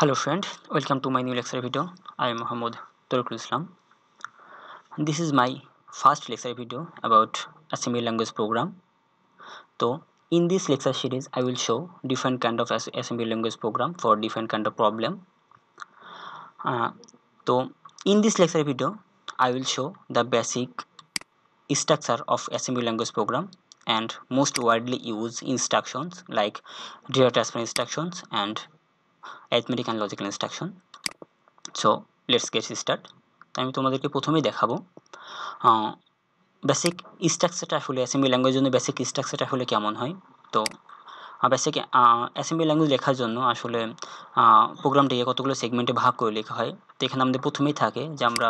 Hello friend, welcome to my new lecture video. I am Muhammad Turkul Islam. This is my first lecture video about Assembly Language Program. So in this lecture series, I will show different kind of Assembly Language Program for different kind of problem. Uh, so in this lecture video, I will show the basic structure of Assembly Language Program and most widely used instructions like data transfer instructions and arithmetic and logical instruction so let's get start আমি তোমাদেরকে প্রথমেই দেখাবো basic স্ট্রাকচারটা আসলে assembly ল্যাঙ্গুয়েজের জন্য basic স্ট্রাকচারটা আসলে কেমন হয় তো বেসিক অ্যাসেম্বলি ল্যাঙ্গুয়েজ লেখার জন্য আসলে প্রোগ্রামটিকে কতগুলো সেগমেন্টে ভাগ করে লেখা হয় তো এখানে আমাদের প্রথমেই থাকে যে আমরা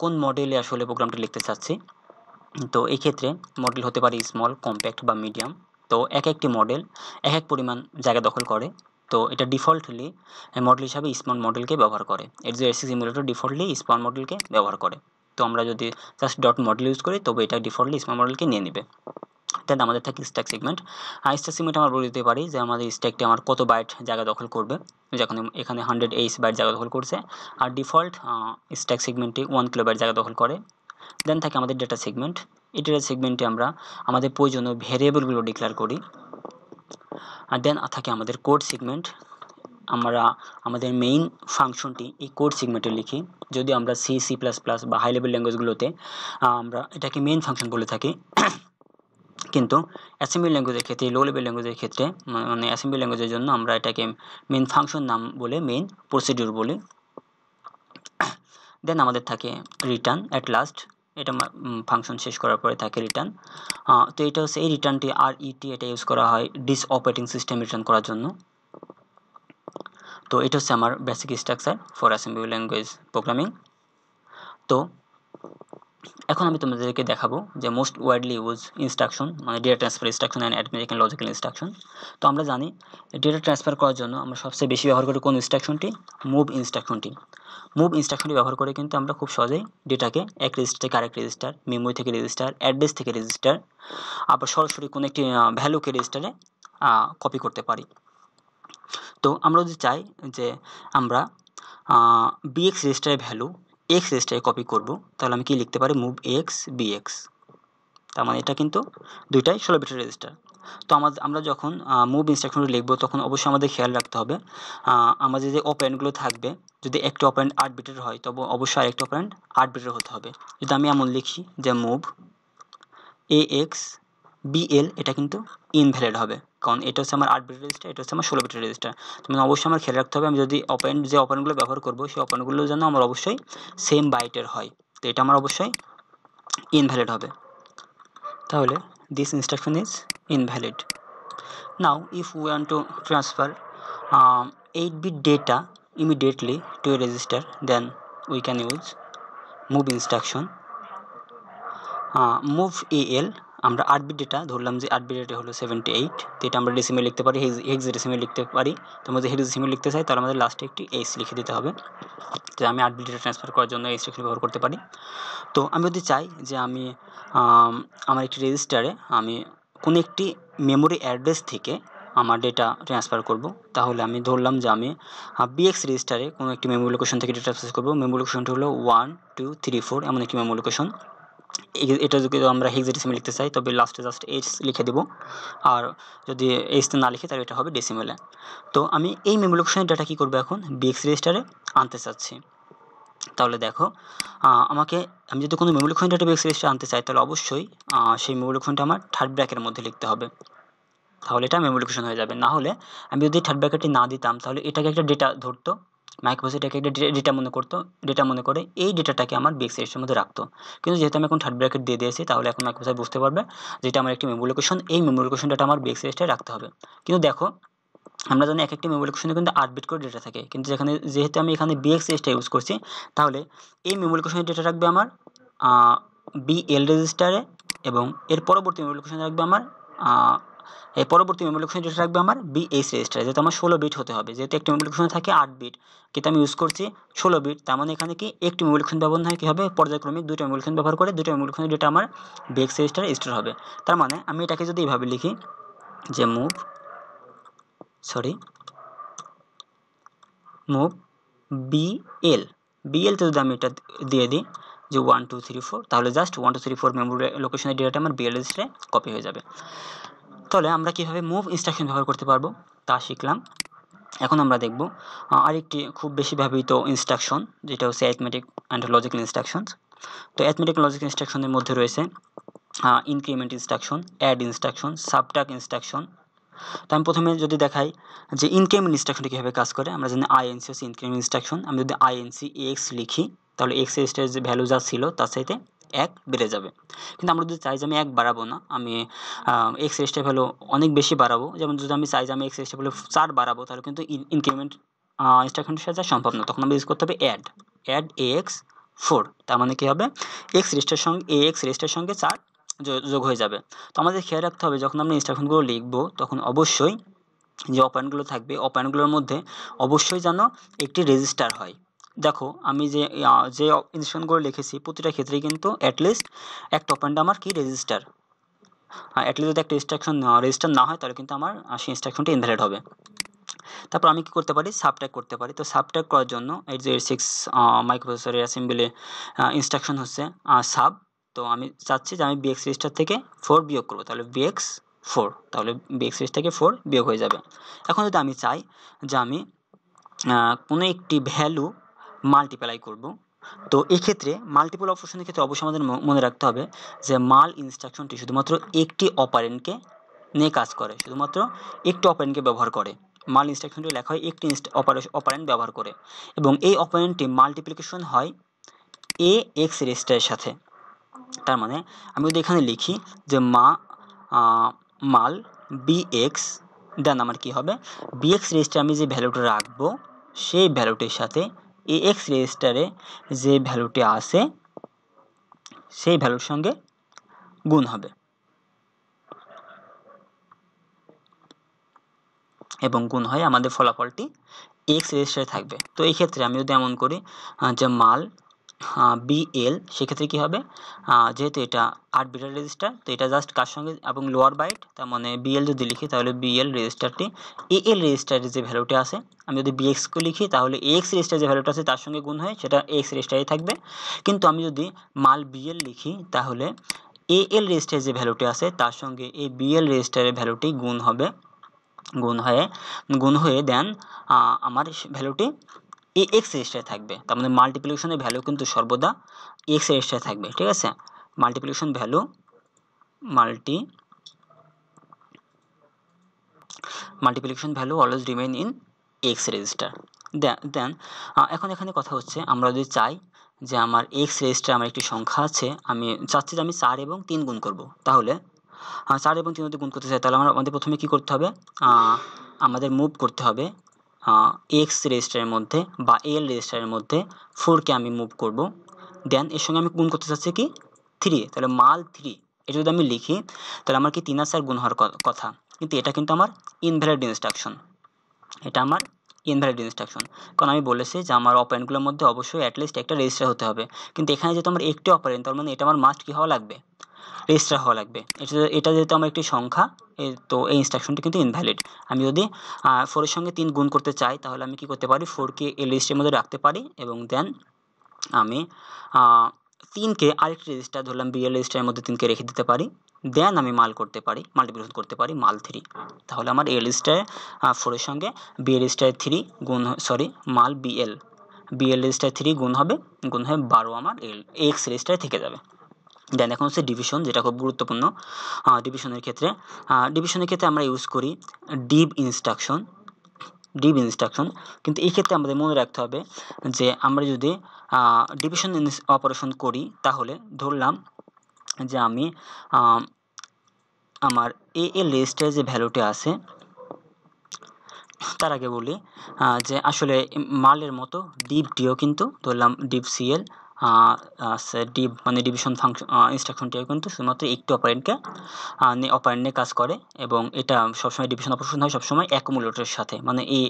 কোন মডেলে আসলে প্রোগ্রামটি লিখতে চাচ্ছি তো এই ক্ষেত্রে মডেল হতে পারে স্মল কম্প্যাক্ট বা মিডিয়াম তো এক একটি মডেল এক এক পরিমাণ জায়গা দখল করে তো এটা ডিফল্টলি মডেল হিসাবে স্পন মডেলকে ব্যবহার করে এর যে এসি সিমুলেটর ডিফল্টলি স্পন মডেলকে ব্যবহার করে তো আমরা যদি জাস্ট ডট মডেল ইউজ করি তবে এটা ডিফল্টলি স্পন মডেলকে নিয়ে নেবে দেন আমাদের থাকে স্ট্যাক সিগমেন্ট আর স্ট্যাক সিগমেন্ট আমরা বলে দিতে পারি যে আমাদের স্ট্যাকটি আমার কত বাইট জায়গা দখল করবে যখন এখানে হান্ড্রেড এইস বাইট জায়গা দখল করছে আর ডিফল্ট স্ট্যাক সিগমেন্টটি ওয়ান কিলো বাইট জায়গা দখল করে দেন থাকে আমাদের ডেটা সিগমেন্ট এই ডেটা সেগমেন্টে আমরা আমাদের প্রয়োজনীয় ভেরিয়েবলগুলো ডিক্লেয়ার করি আর দেন থাকে আমাদের কোড সিগমেন্ট আমরা আমাদের মেইন ফাংশনটি এই কোড সিগমেন্টে লিখি যদি আমরা সি সি প্লাস প্লাস বা হাই লেভেল ল্যাঙ্গুয়েজগুলোতে আমরা এটাকে মেইন ফাংশন বলে থাকি কিন্তু অ্যাসেম্বলি ল্যাঙ্গুয়েজের ক্ষেত্রে লো লেভেল ল্যাঙ্গুয়েজের ক্ষেত্রে মানে অ্যাসেম্বলি ল্যাঙ্গুয়েজের জন্য আমরা এটাকে মেন ফাংশন নাম বলে মেন প্রসিডিউর বলি দেন আমাদের থাকে রিটার্ন অ্যাট লাস্ট এটা ফাংশন শেষ করার পরে থাকে রিটার্ন তো এটা হচ্ছে এই রিটার্নটি আর ইটি এটা ইউজ করা হয় ডিস অপারেটিং সিস্টেম রিটার্ন করার জন্য তো এটা হচ্ছে আমার basic structure for assembly language programming তো এখন আমি তোমাদেরকে দেখাবো যে মোস্ট ওয়াইডলি ইউজ ইনস্ট্রাকশন মানে data transfer instruction and arithmetic logical instruction তো আমরা জানি ডেটা ট্রান্সফার করার জন্য আমরা সবচেয়ে বেশি ব্যবহার করি কোন ইনস্ট্রাকশনটি মুভ ইনস্ট্রাকশনটি মুভ ইনস্ট্রাকশনটি ব্যবহার করে কিন্তু আমরা খুব সহজেই ডেটাকে এক রেজিস্টার থেকে আরেক রেজিস্টার মেমোরি থেকে রেজিস্টার অ্যাড্রেস থেকে রেজিস্টার আবার সরাসরি কোনো একটি ভ্যালুকে রেজিস্টারে কপি করতে পারি তো আমরা যদি চাই যে আমরা বিএক্স রেজিস্টারের ভ্যালু এক্স এক্সটাকে কপি করব তাহলে আমি কি লিখতে পারি মুভ এক্স বি এক্স তার মানে এটা কিন্তু দুইটাই ষোলো বিটের রেজিস্টার তো আমাদের আমরা যখন মুভ ইনস্ট্রাকশনটি লিখবো তখন অবশ্যই আমাদের খেয়াল রাখতে হবে আমাদের যে অপারেন্টগুলো থাকবে যদি একটি অপারেন্ট আট বিটের হয় তবে অবশ্যই আরেকটি অপারেন্ট আট বিটের হতে হবে যদি আমি এমন লিখি যে মুভ এ এক্স বিএল এটা কিন্তু ইনভ্যালিড হবে কারণ এটা হচ্ছে আমার আট বিট রেজিস্টার এটা হচ্ছে আমার ষোলো বিট রেজিস্টার মানে অবশ্যই আমার খেয়াল রাখতে হবে আমি যদি ওপেন যে ওপেনগুলো ব্যবহার করবো সেই ওপেনগুলো যেন আমার অবশ্যই সেম বাইটের হয় তো এটা আমার অবশ্যই ইনভ্যালিড হবে তাহলে this instruction is invalid now if we want to transfer eight bit data immediately to a register then we can use move instruction move A L আমরা আট বিট ডেটা ধরলাম যে আট বিট ডেটা হলো seventy eight তো এটা আমরা ডিসিমে লিখতে পারি হেক্স ডিসিমে লিখতে পারি তো আমরা যদি হেক্সিমে লিখতে চাই তাহলে আমাদের লাস্টে একটি এইচ লিখে দিতে হবে তো আমি আট বিট ডেটা ট্রান্সফার করার জন্য এইচ এখানে ব্যবহার করতে পারি তো আমি যদি চাই যে আমি আমার একটি রেজিস্টারে আমি কোনো একটি মেমোরি অ্যাড্রেস থেকে আমার ডেটা ট্রান্সফার করব তাহলে আমি ধরলাম যে আমি বিএক্স রেজিস্টারে কোনো একটি মেমোরি লোকেশন থেকে ডেটা ট্রান্সফার করবো মেমোরি লোকেশনটি হলো ওয়ান টু থ্রি ফোর এমন একটি মেমোরি লোকেশন এটা যদি আমরা হেক্সাডেসিমেল লিখতে চাই তবে লাস্টে জাস্ট এইচ লিখে দেব আর যদি তে না লিখে তাহলে এটা হবে ডেসিমেলে তো আমি এই মেমো লোকেশনের ডাটা কী করবো এখন বিএক্স রেজিস্টারে আনতে চাচ্ছি তাহলে দেখো আমাকে আমি যদি কোনো memo location data BX register আনতে চাই তাহলে অবশ্যই সেই মেমো লোকেশনটা আমার থার্ড ব্র্যাকের মধ্যে লিখতে হবে তাহলে এটা মেমো লোকেশন হয়ে যাবে না হলে আমি যদি থার্ড ব্র্যাকেটটি না দিতাম তাহলে এটাকে একটা ডেটা ধরতো মাইক্রোসি এটাকে একটা ডেটা মনে করতো ডেটা মনে করে এই ডেটাটাকে আমার বিএক্স এর মধ্যে রাখতো কিন্তু যেহেতু আমি এখন থার্ড ব্র্যাকেট দিয়ে দিয়েছি তাহলে এখন মাইক্রোসাইট বুঝতে পারবে যেটা আমার একটি মেমোরি লোকেশন এই মেমোরি লোকেশন আমার বিএক্স এর রাখতে হবে কিন্তু দেখো আমরা জানি এক একটি মেমোরি লোকেশনে কিন্তু আট বিট করে ডেটা থাকে কিন্তু যেখানে যেহেতু আমি এখানে বিএক্সএসটা ইউজ করছি তাহলে এই মেমোরি লোকেশনের ডেটা রাখবে আমার বিএল রেজিস্টারে এবং এর পরবর্তী মেমোরি লোকেশনে রাখবে আমার এই পরবর্তী মেমোরি লোকেশন যেটা থাকবে আমার বিএস রেজিস্টার যেহেতু আমার ষোলো বিট হতে হবে যেহেতু একটি মেমোরি লোকেশন থাকে আট বিট কিন্তু আমি ইউজ করছি ষোলো বিট তার মানে এখানে কি একটি মেমোরি লোকেশন ব্যবহার কী হবে পর্যায়ক্রমিক দুটো মেমোরি লোকেশন ব্যবহার করে দুটো মেমোরি লোকেশন ডেটা আমার বিএক্স রেজিস্টার স্টোর হবে তার মানে আমি এটাকে যদি এইভাবে লিখি যে মুভ সরি মুভ বিএল বিএলতে যদি আমি এটা দিয়ে দিই যে ওয়ান টু থ্রি ফোর তাহলে just one two three four memory লোকেশনের ডেটাটা আমার বিএল রেজিস্টারে কপি হয়ে যাবে তাহলে আমরা কীভাবে মুভ ইনস্ট্রাকশন ব্যবহার করতে পারবো তা শিখলাম এখন আমরা দেখব আরেকটি খুব বেশি ব্যবহৃত ইনস্ট্রাকশন যেটা হচ্ছে অ্যাথমেটিক অ্যান্ড লজিক্যাল ইনস্ট্রাকশনস তো অ্যাথমেটিক লজিক্যাল ইনস্ট্রাকশনের মধ্যে রয়েছে ইনক্রিমেন্ট ইনস্ট্রাকশন অ্যাড ইনস্ট্রাকশন সাবটাক ইনস্ট্রাকশন তো আমি প্রথমে যদি দেখাই যে ইনক্রিমেন্ট ইনস্ট্রাকশনটি কীভাবে কাজ করে আমরা জানি আইএনসি হচ্ছে ইনক্রিমেন্ট ইনস্ট্রাকশন আমি যদি আইএনসি এক্স লিখি তাহলে এক্স এস্টের যে ভ্যালু যা ছিল তার সাথে এক বেড়ে যাবে কিন্তু আমরা যদি চাই যে আমি এক বাড়াবো না আমি এক্স স্টেপ হলো অনেক বেশি বাড়াবো যেমন যদি আমি চাই যে আমি এক্স স্টেপ হলো চার বাড়াবো তাহলে কিন্তু ইনক্রিমেন্ট ইনস্ট্রাকশনের সাথে সম্ভব না তখন আমাদের ইউজ করতে হবে add add A X four তার মানে কী হবে এক্স রেস্টের সঙ্গে এ এক্স রেস্টের সঙ্গে চার যোগ হয়ে যাবে তো আমাদের খেয়াল রাখতে হবে যখন আমরা ইনস্ট্রাকশনগুলো লিখবো তখন অবশ্যই যে অপারেন্টগুলো থাকবে অপারেন্টগুলোর মধ্যে অবশ্যই যেন একটি রেজিস্টার হয় দেখো আমি যে যে ইনস্টিটিউশনগুলো লিখেছি প্রতিটা ক্ষেত্রেই কিন্তু অ্যাটলিস্ট একটা অপেন্ড আমার কি রেজিস্টার অ্যাটলিস্ট যদি একটা ইনস্ট্রাকশন রেজিস্টার না হয় তাহলে কিন্তু আমার সেই ইনস্ট্রাকশনটি ইনভ্যালিড হবে তারপর আমি কি করতে পারি সাবট্যাক করতে পারি তো সাবট্যাক করার জন্য এইট জিরো সিক্স মাইক্রোপ্রসেসরের অ্যাসেম্বলি ইনস্ট্রাকশন হচ্ছে সাব তো আমি চাচ্ছি যে আমি বিএক্স রেজিস্টার থেকে ফোর বিয়োগ করবো তাহলে বিএক্স ফোর তাহলে বিএক্স রেজিস্টারকে ফোর বিয়োগ হয়ে যাবে এখন যদি আমি চাই যে আমি কোনো একটি ভ্যালু মাল্টিপ্লাই করব তো এক্ষেত্রে মাল্টিপল অপারেশনের ক্ষেত্রে অবশ্যই আমাদের মনে রাখতে হবে যে মাল ইনস্ট্রাকশনটি শুধুমাত্র একটি অপারেন্টকে নিয়ে কাজ করে শুধুমাত্র একটি অপারেন্টকে ব্যবহার করে মাল ইনস্ট্রাকশনটি লেখা হয় একটি অপারেন্ট ব্যবহার করে এবং এই অপারেন্টটি মাল্টিপ্লিকেশন হয় এ এক্স রেজিস্টারের সাথে তার মানে আমি যদি এখানে লিখি যে মা মাল বি এক্স দেন আমার কী হবে বি এক্স রেজিস্টার আমি যে ভ্যালুটা রাখবো সেই ভ্যালুটির সাথে এ এক্স রেজিস্টারে যে ভ্যালুটি আসে সেই ভ্যালুর সঙ্গে গুণ হবে এবং গুণ হয় আমাদের ফলাফলটি এক্স রেজিস্টারে থাকবে তো এই ক্ষেত্রে আমি যদি এমন করি যে মাল বিএল হ্যাঁ, সেক্ষেত্রে কি হবে যেহেতু এটা আট বিটার রেজিস্টার তো এটা জাস্ট কার সঙ্গে এবং লোয়ার বাইট তার মানে বিএল যদি লিখি তাহলে বিএল রেজিস্টারটি এএল রেজিস্টারের যে ভ্যালুটি আছে আমি যদি বিএক্সকে লিখি তাহলে এক্স রেজিস্টারের যে ভ্যালুটা আছে তার সঙ্গে গুণ হয় সেটা এক্স রেজিস্টারে থাকবে কিন্তু আমি যদি মাল বিএল লিখি তাহলে এএল রেজিস্টারের যে ভ্যালুটি আছে তার সঙ্গে এই বিএল রেজিস্টারের ভ্যালুটি গুণ হবে গুণ হয়ে গুণ হয়ে দেন আমার ভ্যালুটি এই এক্স রেজিস্টারে থাকবে তার মানে মাল্টিপ্লিকেশনের ভ্যালু কিন্তু সর্বদা এক্স রেজিস্টারে থাকবে ঠিক আছে multiplication value multi multiplication value always remain in X register then এখন এখানে কথা হচ্ছে আমরা যদি চাই যে আমার এক্স রেজিস্টার আমার একটি সংখ্যা আছে আমি চাচ্ছি যে আমি চার এবং তিন গুণ করব তাহলে চার এবং তিন যদি গুণ করতে চাই তাহলে আমরা আমাদের প্রথমে কি করতে হবে আমাদের মুভ করতে হবে হ্যাঁ, এক্স রেজিস্টারের মধ্যে বা এল রেজিস্টারের মধ্যে ফোরকে আমি মুভ করব দেন এর সঙ্গে আমি গুণ করতে চাচ্ছি কি থ্রি তাহলে মাল থ্রি এটা যদি আমি লিখি তাহলে আমার কি তিন আর গুণ হওয়ার কথা কিন্তু এটা কিন্তু আমার ইনভ্যালিড ইনস্ট্রাকশন এটা আমার ইনভ্যালিড ইনস্ট্রাকশন কারণ আমি বলেছি যে আমার অপারেন্টগুলোর মধ্যে অবশ্যই অ্যাটলিস্ট একটা রেজিস্টার হতে হবে কিন্তু এখানে যেহেতু আমার একটি অপারেন্ট তার মানে এটা আমার মাস্ট কী হওয়া লাগবে রেজিস্টার হওয়া লাগবে এটা এটা যেহেতু আমার একটি সংখ্যা তো এই ইনস্ট্রাকশনটি কিন্তু ইনভ্যালিড আমি যদি ফোরের সঙ্গে তিন গুণ করতে চাই তাহলে আমি কি করতে পারি ফোরকে এই রেজিস্টারের মধ্যে রাখতে পারি এবং দেন আমি তিনকে আরেকটি রেজিস্টার ধরলাম বিএল রেজিস্টারের মধ্যে তিনকে রেখে দিতে পারি দেন আমি মাল করতে পারি মাল্টিপ্লিকেশন করতে পারি মাল থ্রি তাহলে আমার এ রেজিস্টারে ফোরের সঙ্গে বি রেজিস্টারে থ্রি গুণ সরি মাল বিএল বিএল রেজিস্টার থ্রি গুণ হবে গুণ হবে বারো আমার এল এক্স রেজিস্টারে থেকে যাবে দেন এখন হচ্ছে ডিভিশন যেটা খুব গুরুত্বপূর্ণ ডিভিশনের ক্ষেত্রে ডিভিশনের ক্ষেত্রে আমরা ইউজ করি ডিভ ইনস্ট্রাকশন ডিভ ইনস্ট্রাকশন কিন্তু এই ক্ষেত্রে আমাদের মনে রাখতে হবে যে আমরা যদি ডিভিশন অপারেশন করি তাহলে ধরলাম যে আমি আমার এ এ লিস্টের যে ভ্যালুটি আছে তার আগে বলি যে আসলে মালের মতো ডিপ ডিও কিন্তু ধরলাম ডিপ সিএল ডি মানে ডিভিশন ফাংশন ইনস্ট্রাকশনটিও কিন্তু শুধুমাত্র একটি অপারেন্টকে অপারেন্ট নিয়ে কাজ করে এবং এটা সবসময় ডিভিশন অপারেশন হয় সবসময় অ্যাকুমুলেটরের সাথে মানে এ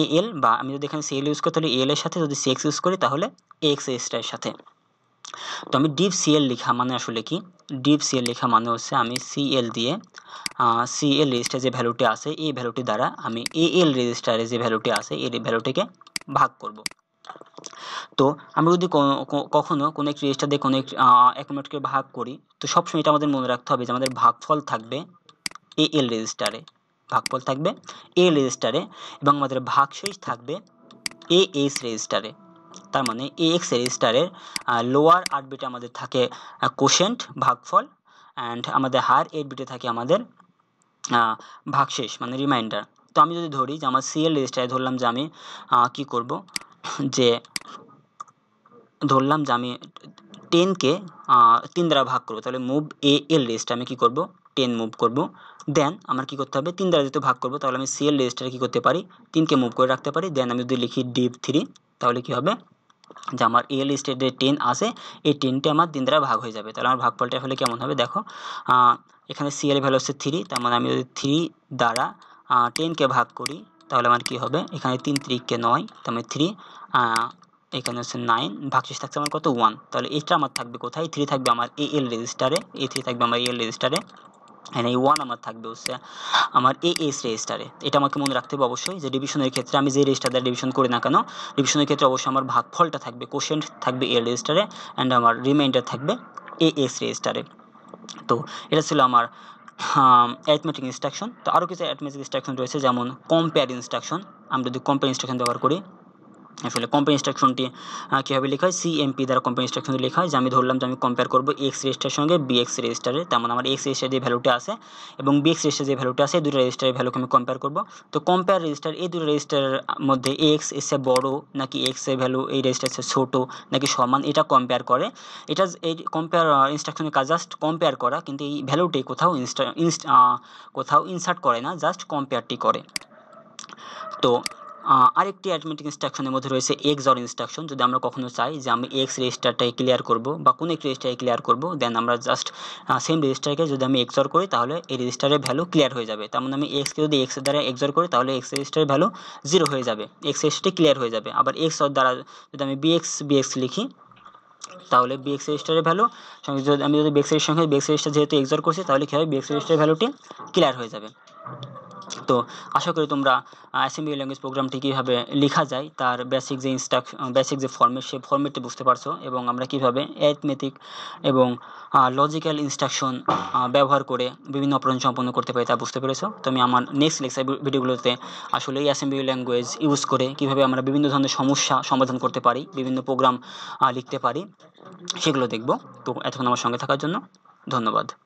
এ এল বা আমি যদি এখানে সিএল ইউজ করি তাহলে এল এর সাথে যদি সিএক্স ইউজ করি তাহলে এক্স এক্সটার সাথে তো আমি ডিপ সিএল লেখা মানে আসলে কি ডিপ সিএল লেখা মানে হচ্ছে আমি সিএল দিয়ে সিএল রেজিস্টার যে ভ্যালুটি আছে এই ভ্যালুটি দ্বারা আমি এ এল রেজিস্টারে যে ভ্যালুটি আছে এর ভ্যালুটিকে ভাগ করব তো আমরা যদি কখনো কোনো একটি রেজিস্টার দিয়ে কোনো একটি অ্যাকোমোডকে ভাগ করি তো সবসময় এটা আমাদের মনে রাখতে হবে যে আমাদের ভাগফল থাকবে এ এল রেজিস্টারে ভাগফল থাকবে এ রেজিস্টারে এবং আমাদের ভাগশেষ থাকবে এ এস রেজিস্টারে তার মানে এ এক্স রেজিস্টারের লোয়ার আট বিটে আমাদের থাকে কোশেন্ট ভাগফল অ্যান্ড আমাদের হায়ার এইট বিটে থাকে আমাদের ভাগশেষ মানে রিমাইন্ডার তো আমি যদি ধরি যে আমার সিএল রেজিস্টারে ধরলাম যে আমি কী করবো যে ধরলাম যে আমি টেনকে তিন দ্বারা ভাগ করবো তাহলে মুভ এ এল রেজিস্টার আমি কী করবো টেন মুভ করব দেন আমার কি করতে হবে তিন দ্বারা যেহেতু ভাগ করবো তাহলে আমি সিএল রেজিস্টারে কী করতে পারি তিনকে মুভ করে রাখতে পারি দেন আমি যদি লিখি ডিপ থ্রি তাহলে কি হবে যে আমার এল যে টেন আসে এই টেনটি আমার তিন দ্বারা ভাগ হয়ে যাবে তাহলে আমার ভাগফলটা হলে কেমন হবে দেখো এখানে সিএল ভ্যালু হচ্ছে থ্রি তার মানে আমি যদি থ্রি দ্বারা টেনকে ভাগ করি তাহলে আমার কি হবে এখানে তিন ত্রিককে নয় তার মানে থ্রি এখানে হচ্ছে নাইন ভাগশেষ থাকছে আমার কত ওয়ান তাহলে এটা আমার থাকবে কোথায় থ্রি থাকবে আমার এ এল রেজিস্টারে এ থ্রি থাকবে আমার এল রেজিস্টারে এখানে এই ওয়ান আমার থাকবে হচ্ছে আমার এ এস রেজিস্টারে এটা আমাকে মনে রাখতে হবে অবশ্যই যে ডিভিশনের ক্ষেত্রে আমি যে রেজিস্টার দ্বারা ডিভিশন করি না কেন ডিভিশনের ক্ষেত্রে অবশ্যই আমার ভাগফলটা থাকবে কোশেন্ট থাকবে এল রেজিস্টারে অ্যান্ড আমার রিমাইন্ডার থাকবে এ এস রেজিস্টারে তো এটা ছিল আমার অ্যাথমেটিক ইনস্ট্রাকশন তো আরও কিছু অ্যাথমেটিক ইনস্ট্রাকশন রয়েছে যেমন কম্পেয়ার ইনস্ট্রাকশন আমরা যদি কম্পেয়ার ইনস্ট্রাকশন ব্যবহার করি আসলে কম্পেয়ার ইনস্ট্রাকশনটি কীভাবে লেখা হয় সিএমপি দ্বারা কম্পেয়ার ইনস্ট্রাকশনটি লেখা হয় যে আমি ধরলাম যে আমি কম্পেয়ার করবো এক্স রেজিস্টার সঙ্গে বিএক্স রেজিস্টারে তেমন আমার এক্স রেজিস্টার যে ভ্যালুটি আছে এবং বিএক্স রেজিস্টার যে ভ্যালুটি আছে দুটো রেজিস্টারের ভ্যালুকে আমি কম্পেয়ার করবো তো কম্পেয়ার রেজিস্টার এই দুটো রেজিস্টারের মধ্যে এক্স এসে বড় নাকি এক্স এর ভ্যালু এই রেজিস্টার ছোটো নাকি সমান এটা কম্পেয়ার করে এটা এই কম্পেয়ার ইনস্ট্রাকশনের কাজ জাস্ট কম্পেয়ার করা কিন্তু এই ভ্যালুটি কোথাও ইনস্টা কোথাও ইনসার্ট করে না জাস্ট কম্পেয়ারটি করে তো আরেকটি অ্যারিথমেটিক ইনস্ট্রাকশনের মধ্যে রয়েছে এক্স অর ইনস্ট্রাকশন যদি আমরা কখনো চাই যে আমি এক্স রেজিস্টারটাকে ক্লিয়ার করব বা কোনো এক রেজিস্টারে ক্লিয়ার করব দেন আমরা জাস্ট সেম রেজিস্টারকে যদি আমি এক্স অর করি তাহলে এই রেজিস্টারের ভ্যালু ক্লিয়ার হয়ে যাবে তার মানে আমি এক্সকে যদি এক্স দ্বারা এক্স অর করি তাহলে এক্স রেজিস্টারের ভ্যালু জিরো হয়ে যাবে এক্স রেজিস্টারটি ক্লিয়ার হয়ে যাবে আবার এক্স অর দ্বারা যদি আমি বিএক্স বিএক্স লিখি তাহলে বিএক্স রেজিস্টারের ভ্যালু সঙ্গে যদি আমি যদি বিএক্স এর সঙ্গে বিএক্স রেজিস্টার যেহেতু অর করছি তাহলে কী হবে বিএক্স রেজিস্টারের ভ্যালুটি ক্লিয়ার হয়ে যাবে তো আশা করি তোমরা অ্যাসেম্বলি ল্যাঙ্গুয়েজ প্রোগ্রামটি কীভাবে লেখা যায় তার বেসিক যে ইনস্ট্রাকশন বেসিক যে ফর্মেট সে ফর্মেটটি বুঝতে পারছো এবং আমরা কীভাবে অ্যাথমেটিক এবং লজিক্যাল ইনস্ট্রাকশন ব্যবহার করে বিভিন্ন অপারেশন সম্পন্ন করতে পারি তা বুঝতে পেরেছো তুমি আমার নেক্সট লেকচার ভিডিওগুলোতে আসলে এই অ্যাসেম্বলি ল্যাঙ্গুয়েজ ইউজ করে কীভাবে আমরা বিভিন্ন ধরনের সমস্যা সমাধান করতে পারি বিভিন্ন প্রোগ্রাম লিখতে পারি সেগুলো দেখব তো এতক্ষণ আমার সঙ্গে থাকার জন্য ধন্যবাদ